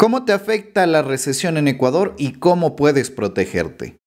¿Cómo te afecta la recesión en Ecuador y cómo puedes protegerte?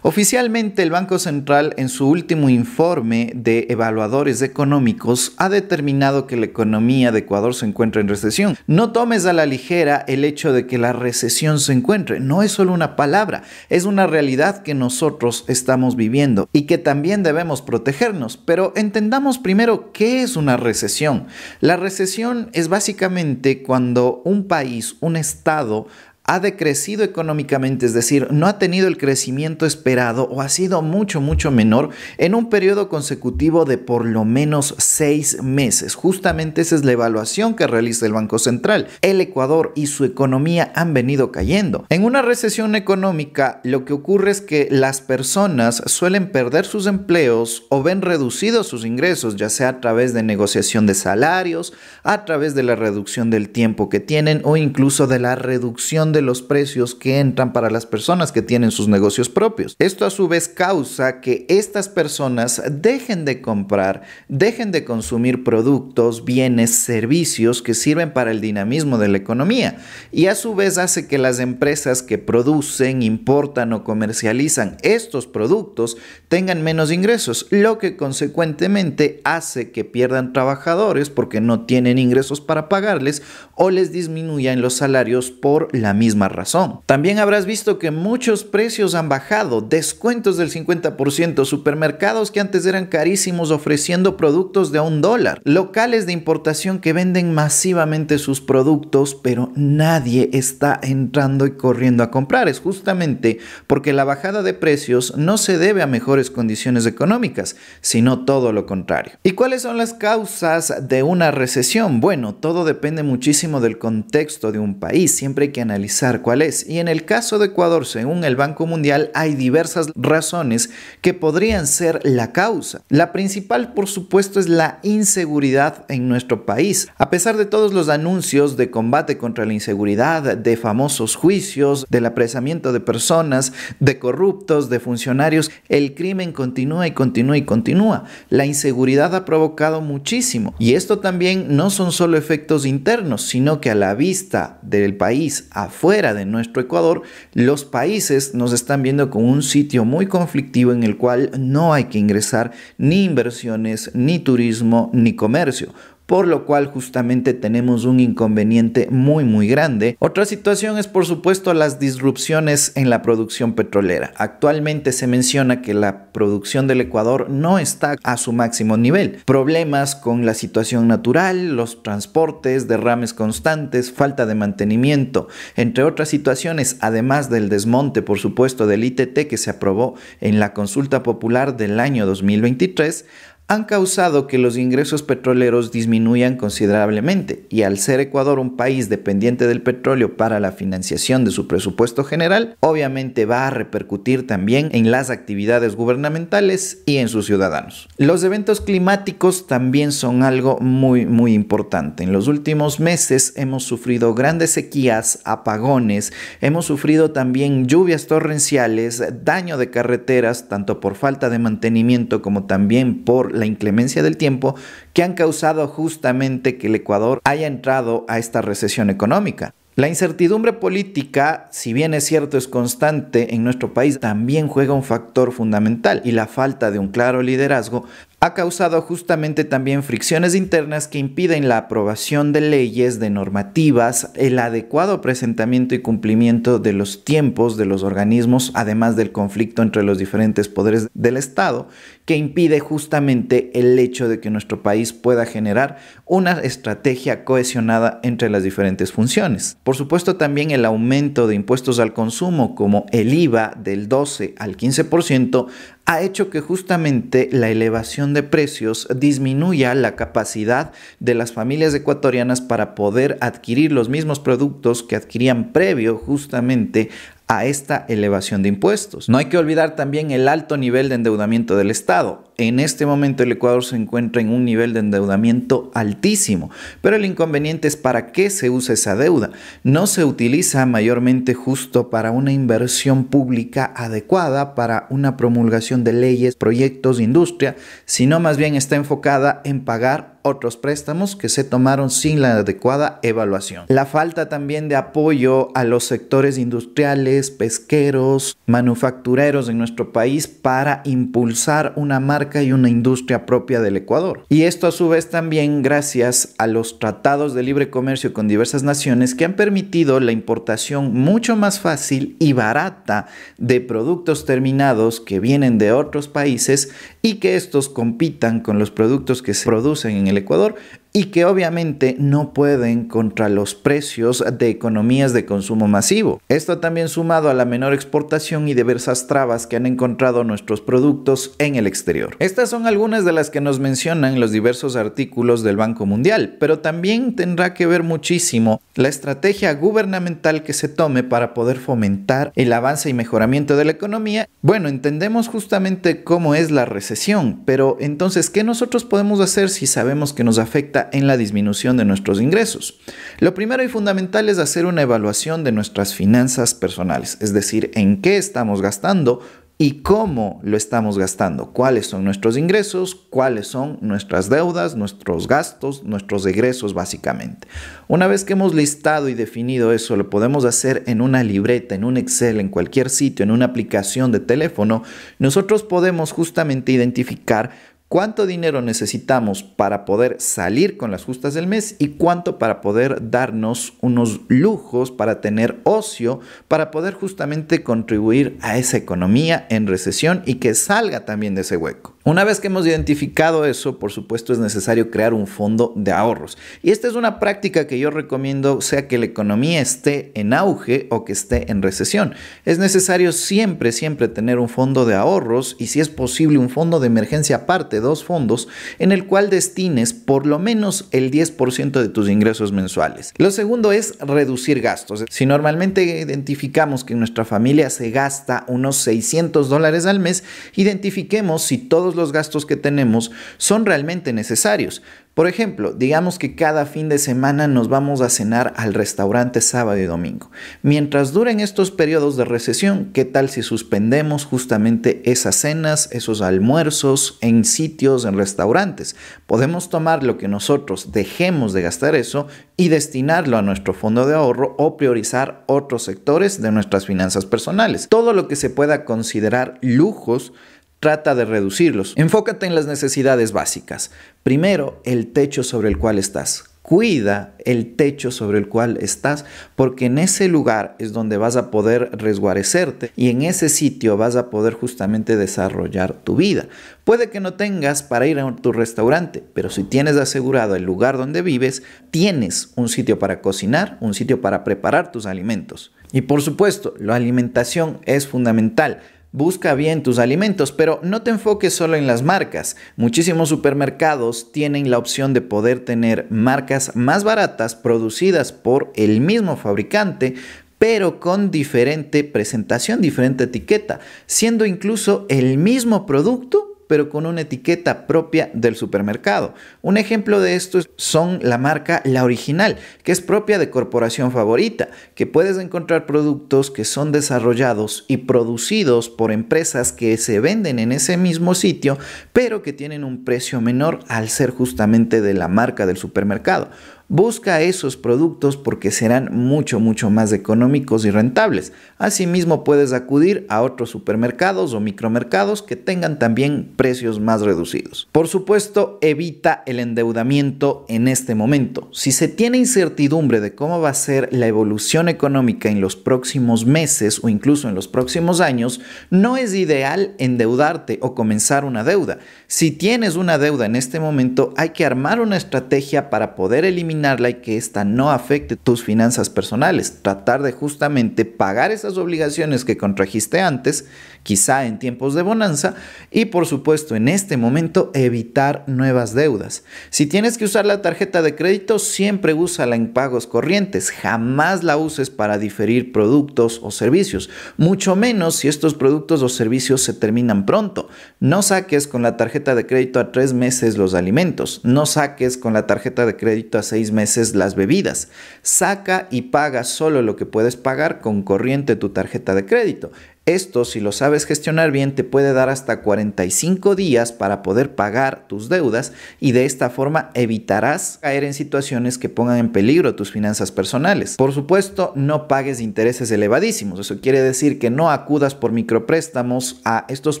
Oficialmente, el Banco Central en su último informe de evaluadores económicos ha determinado que la economía de Ecuador se encuentra en recesión. No tomes a la ligera el hecho de que la recesión se encuentre, no es solo una palabra, es una realidad que nosotros estamos viviendo y que también debemos protegernos, pero entendamos primero qué es una recesión. La recesión es básicamente cuando un país, un estado, ha decrecido económicamente, es decir, no ha tenido el crecimiento esperado o ha sido mucho, mucho menor en un periodo consecutivo de por lo menos seis meses. Justamente esa es la evaluación que realiza el Banco Central. El Ecuador y su economía han venido cayendo. En una recesión económica, lo que ocurre es que las personas suelen perder sus empleos o ven reducidos sus ingresos, ya sea a través de negociación de salarios, a través de la reducción del tiempo que tienen o incluso de la reducción de los precios que entran para las personas que tienen sus negocios propios. Esto a su vez causa que estas personas dejen de comprar, dejen de consumir productos, bienes, servicios que sirven para el dinamismo de la economía y a su vez hace que las empresas que producen, importan o comercializan estos productos tengan menos ingresos, lo que consecuentemente hace que pierdan trabajadores porque no tienen ingresos para pagarles o les disminuyan los salarios por la misma razón. También habrás visto que muchos precios han bajado, descuentos del 50%, supermercados que antes eran carísimos ofreciendo productos de un dólar, locales de importación que venden masivamente sus productos, pero nadie está entrando y corriendo a comprar. Es justamente porque la bajada de precios no se debe a mejores condiciones económicas, sino todo lo contrario. ¿Y cuáles son las causas de una recesión? Bueno, todo depende muchísimo del contexto de un país. Siempre hay que analizar cuál es. Y en el caso de Ecuador, según el Banco Mundial, hay diversas razones que podrían ser la causa. La principal, por supuesto, es la inseguridad en nuestro país. A pesar de todos los anuncios de combate contra la inseguridad, de famosos juicios, del apresamiento de personas, de corruptos, de funcionarios, el crimen continúa y continúa y continúa. La inseguridad ha provocado muchísimo. Y esto también no son solo efectos internos, sino que a la vista del país afuera, fuera de nuestro Ecuador, los países nos están viendo con un sitio muy conflictivo en el cual no hay que ingresar ni inversiones, ni turismo, ni comercio por lo cual justamente tenemos un inconveniente muy muy grande. Otra situación es por supuesto las disrupciones en la producción petrolera. Actualmente se menciona que la producción del Ecuador no está a su máximo nivel. Problemas con la situación natural, los transportes, derrames constantes, falta de mantenimiento, entre otras situaciones, además del desmonte por supuesto del ITT que se aprobó en la consulta popular del año 2023, han causado que los ingresos petroleros disminuyan considerablemente y al ser Ecuador un país dependiente del petróleo para la financiación de su presupuesto general, obviamente va a repercutir también en las actividades gubernamentales y en sus ciudadanos. Los eventos climáticos también son algo muy muy importante. En los últimos meses hemos sufrido grandes sequías, apagones, hemos sufrido también lluvias torrenciales, daño de carreteras, tanto por falta de mantenimiento como también por la inclemencia del tiempo que han causado justamente que el Ecuador haya entrado a esta recesión económica. La incertidumbre política, si bien es cierto, es constante en nuestro país, también juega un factor fundamental y la falta de un claro liderazgo ha causado justamente también fricciones internas que impiden la aprobación de leyes, de normativas, el adecuado presentamiento y cumplimiento de los tiempos de los organismos, además del conflicto entre los diferentes poderes del Estado que impide justamente el hecho de que nuestro país pueda generar una estrategia cohesionada entre las diferentes funciones. Por supuesto también el aumento de impuestos al consumo como el IVA del 12 al 15% ha hecho que justamente la elevación de precios disminuya la capacidad de las familias ecuatorianas para poder adquirir los mismos productos que adquirían previo justamente a esta elevación de impuestos. No hay que olvidar también el alto nivel de endeudamiento del Estado. En este momento el Ecuador se encuentra en un nivel de endeudamiento altísimo, pero el inconveniente es para qué se usa esa deuda. No se utiliza mayormente justo para una inversión pública adecuada, para una promulgación de leyes, proyectos, de industria, sino más bien está enfocada en pagar otros préstamos que se tomaron sin la adecuada evaluación. La falta también de apoyo a los sectores industriales, pesqueros, manufactureros en nuestro país para impulsar una marca que hay una industria propia del Ecuador. Y esto a su vez también gracias a los tratados de libre comercio con diversas naciones que han permitido la importación mucho más fácil y barata de productos terminados que vienen de otros países y que estos compitan con los productos que se producen en el Ecuador y que obviamente no pueden contra los precios de economías de consumo masivo. Esto también sumado a la menor exportación y diversas trabas que han encontrado nuestros productos en el exterior. Estas son algunas de las que nos mencionan los diversos artículos del Banco Mundial, pero también tendrá que ver muchísimo la estrategia gubernamental que se tome para poder fomentar el avance y mejoramiento de la economía. Bueno, entendemos justamente cómo es la recesión, pero entonces, ¿qué nosotros podemos hacer si sabemos que nos afecta en la disminución de nuestros ingresos. Lo primero y fundamental es hacer una evaluación de nuestras finanzas personales, es decir, en qué estamos gastando y cómo lo estamos gastando, cuáles son nuestros ingresos, cuáles son nuestras deudas, nuestros gastos, nuestros egresos básicamente. Una vez que hemos listado y definido eso, lo podemos hacer en una libreta, en un Excel, en cualquier sitio, en una aplicación de teléfono, nosotros podemos justamente identificar cuánto dinero necesitamos para poder salir con las justas del mes y cuánto para poder darnos unos lujos, para tener ocio, para poder justamente contribuir a esa economía en recesión y que salga también de ese hueco. Una vez que hemos identificado eso, por supuesto es necesario crear un fondo de ahorros. Y esta es una práctica que yo recomiendo sea que la economía esté en auge o que esté en recesión. Es necesario siempre, siempre tener un fondo de ahorros y si es posible un fondo de emergencia aparte, dos fondos, en el cual destines por lo menos el 10% de tus ingresos mensuales. Lo segundo es reducir gastos. Si normalmente identificamos que en nuestra familia se gasta unos 600 dólares al mes, identifiquemos si todos los los gastos que tenemos son realmente necesarios. Por ejemplo, digamos que cada fin de semana nos vamos a cenar al restaurante sábado y domingo. Mientras duren estos periodos de recesión, ¿qué tal si suspendemos justamente esas cenas, esos almuerzos en sitios, en restaurantes? Podemos tomar lo que nosotros dejemos de gastar eso y destinarlo a nuestro fondo de ahorro o priorizar otros sectores de nuestras finanzas personales. Todo lo que se pueda considerar lujos Trata de reducirlos. Enfócate en las necesidades básicas. Primero, el techo sobre el cual estás. Cuida el techo sobre el cual estás, porque en ese lugar es donde vas a poder resguarecerte y en ese sitio vas a poder justamente desarrollar tu vida. Puede que no tengas para ir a tu restaurante, pero si tienes asegurado el lugar donde vives, tienes un sitio para cocinar, un sitio para preparar tus alimentos. Y por supuesto, la alimentación es fundamental Busca bien tus alimentos, pero no te enfoques solo en las marcas. Muchísimos supermercados tienen la opción de poder tener marcas más baratas producidas por el mismo fabricante, pero con diferente presentación, diferente etiqueta, siendo incluso el mismo producto pero con una etiqueta propia del supermercado. Un ejemplo de esto son la marca La Original, que es propia de Corporación Favorita, que puedes encontrar productos que son desarrollados y producidos por empresas que se venden en ese mismo sitio, pero que tienen un precio menor al ser justamente de la marca del supermercado. Busca esos productos porque serán mucho, mucho más económicos y rentables. Asimismo, puedes acudir a otros supermercados o micromercados que tengan también precios más reducidos. Por supuesto, evita el endeudamiento en este momento. Si se tiene incertidumbre de cómo va a ser la evolución económica en los próximos meses o incluso en los próximos años, no es ideal endeudarte o comenzar una deuda. Si tienes una deuda en este momento, hay que armar una estrategia para poder eliminar y que ésta no afecte tus finanzas personales. Tratar de justamente pagar esas obligaciones que contrajiste antes, quizá en tiempos de bonanza, y por supuesto en este momento evitar nuevas deudas. Si tienes que usar la tarjeta de crédito, siempre úsala en pagos corrientes. Jamás la uses para diferir productos o servicios, mucho menos si estos productos o servicios se terminan pronto. No saques con la tarjeta de crédito a tres meses los alimentos. No saques con la tarjeta de crédito a seis meses las bebidas. Saca y paga solo lo que puedes pagar con corriente tu tarjeta de crédito. Esto, si lo sabes gestionar bien, te puede dar hasta 45 días para poder pagar tus deudas y de esta forma evitarás caer en situaciones que pongan en peligro tus finanzas personales. Por supuesto, no pagues intereses elevadísimos. Eso quiere decir que no acudas por micropréstamos a estos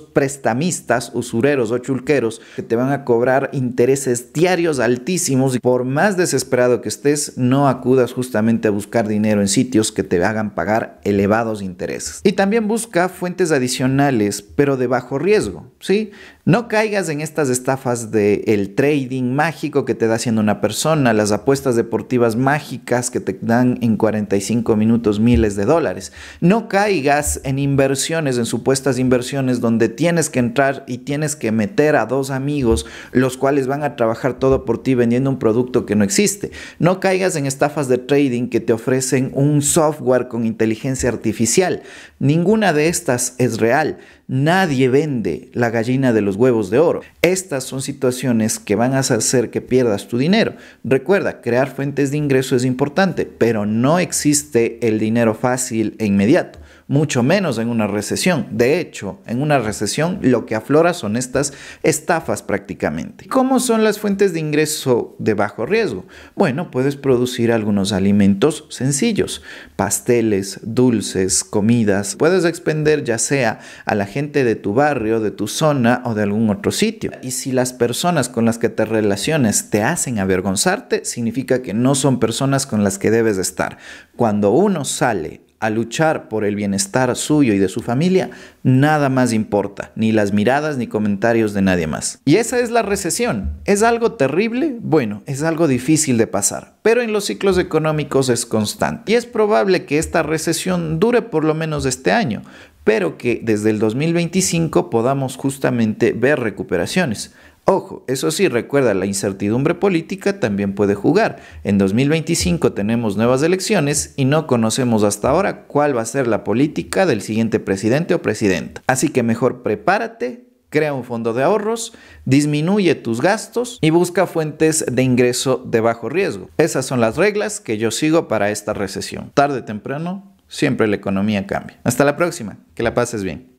prestamistas, usureros o chulqueros que te van a cobrar intereses diarios altísimos y por más desesperado que estés, no acudas justamente a buscar dinero en sitios que te hagan pagar elevados intereses. Y también busca fuentes adicionales, pero de bajo riesgo, ¿sí? No caigas en estas estafas del el trading mágico que te da haciendo una persona, las apuestas deportivas mágicas que te dan en 45 minutos miles de dólares. No caigas en inversiones, en supuestas inversiones donde tienes que entrar y tienes que meter a dos amigos, los cuales van a trabajar todo por ti vendiendo un producto que no existe. No caigas en estafas de trading que te ofrecen un software con inteligencia artificial. Ninguna de estas es real. Nadie vende la gallina de los huevos de oro. Estas son situaciones que van a hacer que pierdas tu dinero. Recuerda, crear fuentes de ingreso es importante, pero no existe el dinero fácil e inmediato mucho menos en una recesión. De hecho, en una recesión lo que aflora son estas estafas prácticamente. ¿Cómo son las fuentes de ingreso de bajo riesgo? Bueno, puedes producir algunos alimentos sencillos, pasteles, dulces, comidas. Puedes expender ya sea a la gente de tu barrio, de tu zona o de algún otro sitio. Y si las personas con las que te relaciones te hacen avergonzarte, significa que no son personas con las que debes estar. Cuando uno sale a luchar por el bienestar suyo y de su familia, nada más importa, ni las miradas ni comentarios de nadie más. Y esa es la recesión. ¿Es algo terrible? Bueno, es algo difícil de pasar, pero en los ciclos económicos es constante. Y es probable que esta recesión dure por lo menos este año, pero que desde el 2025 podamos justamente ver recuperaciones. Ojo, eso sí, recuerda, la incertidumbre política también puede jugar. En 2025 tenemos nuevas elecciones y no conocemos hasta ahora cuál va a ser la política del siguiente presidente o presidenta. Así que mejor prepárate, crea un fondo de ahorros, disminuye tus gastos y busca fuentes de ingreso de bajo riesgo. Esas son las reglas que yo sigo para esta recesión. Tarde o temprano, siempre la economía cambia. Hasta la próxima, que la pases bien.